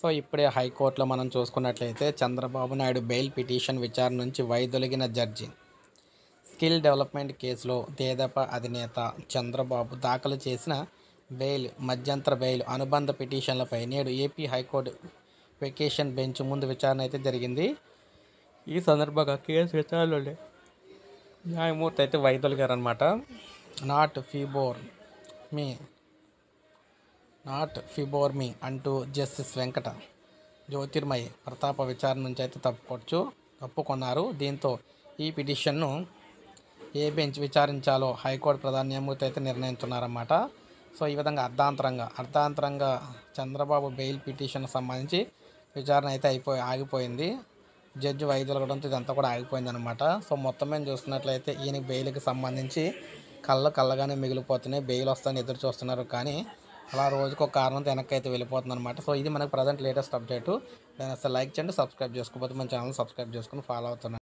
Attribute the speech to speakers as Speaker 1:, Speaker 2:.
Speaker 1: so ఇప్పుడే హైకోర్టులో మనం చూసుకున్నట్లయితే చంద్రబాబు నాయుడు బెయిల్ పిటిషన్ విచారణ నుంచి వైదొలిగిన జడ్జి స్కిల్ డెవలప్మెంట్ కేసులో తేదప అధినేత చంద్రబాబు దాఖలు చేసిన బెయిల్ మధ్యంతర బెయిల్ అనుబంధ పిటిషన్లపై నేడు ఏపీ హైకోర్టు వెకేషన్ బెంచ్ ముందు విచారణ అయితే జరిగింది ఈ సందర్భంగా కేసు విచారణలో న్యాయమూర్తి అయితే వైదొలిగారు అనమాట నాట్ ఫీబోర్ మీ నాట్ ఫిబోర్ మీ అంటూ జస్టిస్ వెంకట జ్యోతిర్మయి ప్రతాప విచారణ నుంచి అయితే తప్పుకోవచ్చు తప్పుకున్నారు దీంతో ఈ పిటిషన్ను ఏ బెంచ్ విచారించాలో హైకోర్టు ప్రధాన న్యాయమూర్తి అయితే నిర్ణయించున్నారన్నమాట సో ఈ విధంగా అర్ధాంతరంగా అర్ధాంతరంగా చంద్రబాబు బెయిల్ పిటిషన్ సంబంధించి విచారణ అయితే అయిపోయి ఆగిపోయింది జడ్జి వైద్యులగడంతో ఇదంతా కూడా ఆగిపోయింది అనమాట సో మొత్తం మేము చూసుకున్నట్లయితే ఈయన బెయిల్కి సంబంధించి కళ్ళ కళ్ళగానే మిగిలిపోతున్నాయి బెయిల్ వస్తాయని ఎదురు చూస్తున్నారు కానీ అలా రోజుకు ఒక కారణం వెనక్కి అయితే వెళ్ళిపోతుంది అనమాట సో ఇది మనకు ప్రజెంట్ లేటెస్ట్ అప్డేట్ దాని అసలు లైక్ చేయండి సబ్స్క్రైబ్ చేసుకోకపోతే మన ఛానల్ సబ్స్క్రైబ్ చేసుకుని ఫాలో అవుతున్నాను